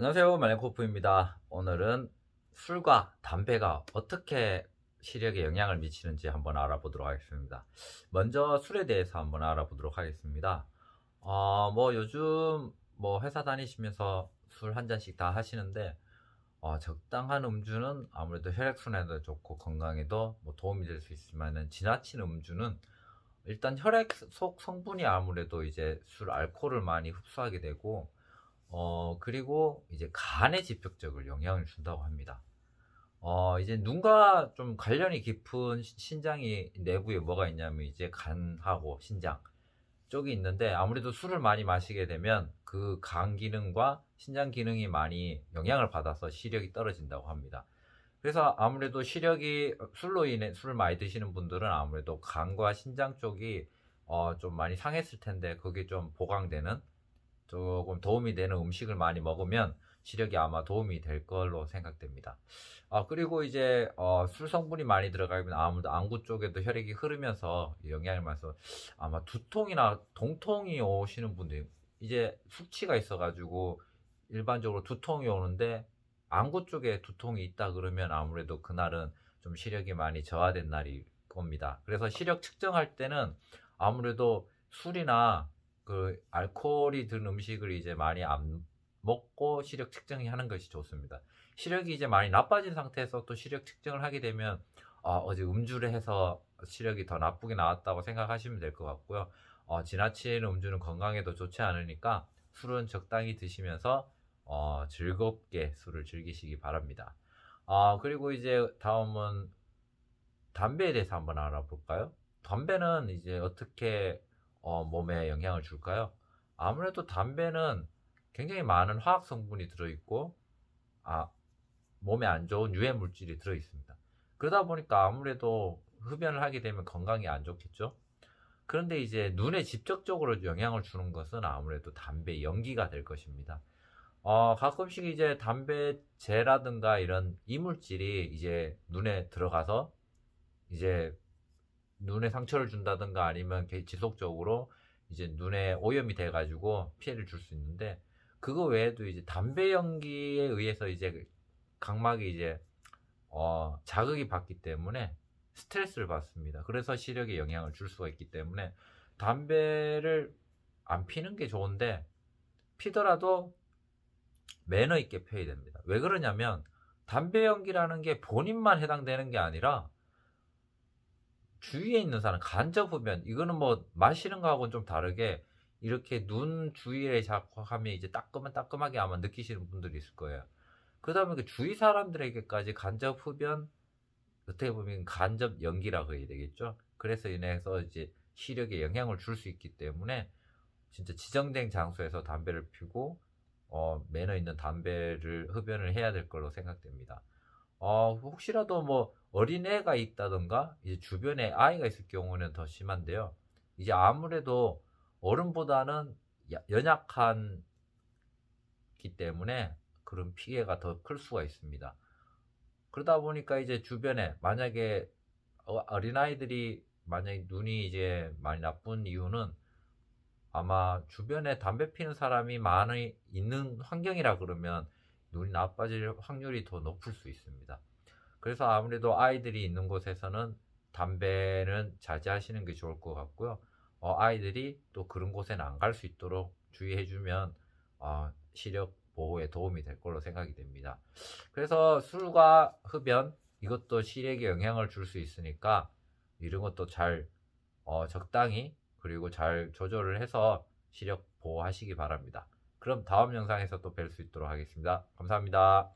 안녕하세요 마네코프입니다 오늘은 술과 담배가 어떻게 시력에 영향을 미치는지 한번 알아보도록 하겠습니다 먼저 술에 대해서 한번 알아보도록 하겠습니다 어, 뭐 요즘 뭐 회사 다니시면서 술 한 잔씩 다 하시는데 어, 적당한 음주는 아무래도 혈액순환에도 좋고 건강에도 뭐 도움이 될 수 있지만 지나친 음주는 일단 혈액 속 성분이 아무래도 이제 술 알코올을 많이 흡수하게 되고 어, 그리고 이제 간에 직접적으로 영향을 준다고 합니다. 어, 이제 눈과 좀 관련이 깊은 신장이 내부에 뭐가 있냐면 이제 간하고 신장 쪽이 있는데 아무래도 술을 많이 마시게 되면 그 간 기능과 신장 기능이 많이 영향을 받아서 시력이 떨어진다고 합니다. 그래서 아무래도 시력이 술로 인해 술을 많이 드시는 분들은 아무래도 간과 신장 쪽이 어, 좀 많이 상했을 텐데 그게 좀 보강되는 조금 도움이 되는 음식을 많이 먹으면 시력이 아마 도움이 될 걸로 생각됩니다. 아, 그리고 이제 어, 술 성분이 많이 들어가면 아무래도 안구 쪽에도 혈액이 흐르면서 영향을 받아서 아마 두통이나 동통이 오시는 분들 이제 숙취가 있어가지고 일반적으로 두통이 오는데 안구 쪽에 두통이 있다 그러면 아무래도 그날은 좀 시력이 많이 저하된 날이 겁니다. 그래서 시력 측정할 때는 아무래도 술이나 그 알코올이 든 음식을 이제 많이 안 먹고 시력 측정이 하는 것이 좋습니다. 시력이 이제 많이 나빠진 상태에서 또 시력 측정을 하게 되면 어, 어제 음주를 해서 시력이 더 나쁘게 나왔다고 생각하시면 될 것 같고요. 어, 지나친 음주는 건강에도 좋지 않으니까 술은 적당히 드시면서 어, 즐겁게 술을 즐기시기 바랍니다. 어, 그리고 이제 다음은 담배에 대해서 한번 알아볼까요? 담배는 이제 어떻게 어, 몸에 영향을 줄까요? 아무래도 담배는 굉장히 많은 화학 성분이 들어있고 아, 몸에 안 좋은 유해 물질이 들어있습니다. 그러다 보니까 아무래도 흡연을 하게 되면 건강에 안 좋겠죠. 그런데 이제 눈에 직접적으로 영향을 주는 것은 아무래도 담배 연기가 될 것입니다. 어, 가끔씩 이제 담배재라든가 이런 이물질이 이제 눈에 들어가서 이제 눈에 상처를 준다든가 아니면 지속적으로 이제 눈에 오염이 돼가지고 피해를 줄 수 있는데 그거 외에도 이제 담배 연기에 의해서 이제 각막이 이제 어 자극이 받기 때문에 스트레스를 받습니다. 그래서 시력에 영향을 줄 수가 있기 때문에 담배를 안 피는 게 좋은데 피더라도 매너 있게 펴야 됩니다. 왜 그러냐면 담배 연기라는 게 본인만 해당되는 게 아니라 주위에 있는 사람 간접 흡연 이거는 뭐 마시는 거하고는 좀 다르게 이렇게 눈 주위에 자꾸 하면 이제 따끔한 따끔하게 아마 느끼시는 분들이 있을 거예요. 그다음에 그 주위 사람들에게까지 간접 흡연 어떻게 보면 간접 연기라고 해야 되겠죠. 그래서 인해서 이제 시력에 영향을 줄 수 있기 때문에 진짜 지정된 장소에서 담배를 피고 어, 매너 있는 담배를 흡연을 해야 될 걸로 생각됩니다. 어, 혹시라도 뭐 어린애가 있다던가 이제 주변에 아이가 있을 경우는 더 심한데요. 이제 아무래도 어른보다는 연약한 기 때문에 그런 피해가 더 클 수가 있습니다. 그러다 보니까 이제 주변에 만약에 어, 어린아이들이 만약에 눈이 이제 많이 나쁜 이유는 아마 주변에 담배 피는 사람이 많이 있는 환경이라 그러면 눈이 나빠질 확률이 더 높을 수 있습니다. 그래서 아무래도 아이들이 있는 곳에서는 담배는 자제하시는 게 좋을 것 같고요. 어, 아이들이 또 그런 곳에는 안 갈 수 있도록 주의해주면 어, 시력 보호에 도움이 될 걸로 생각이 됩니다. 그래서 술과 흡연 이것도 시력에 영향을 줄 수 있으니까 이런 것도 잘 어, 적당히 그리고 잘 조절을 해서 시력 보호하시기 바랍니다. 그럼 다음 영상에서 또 뵐 수 있도록 하겠습니다. 감사합니다.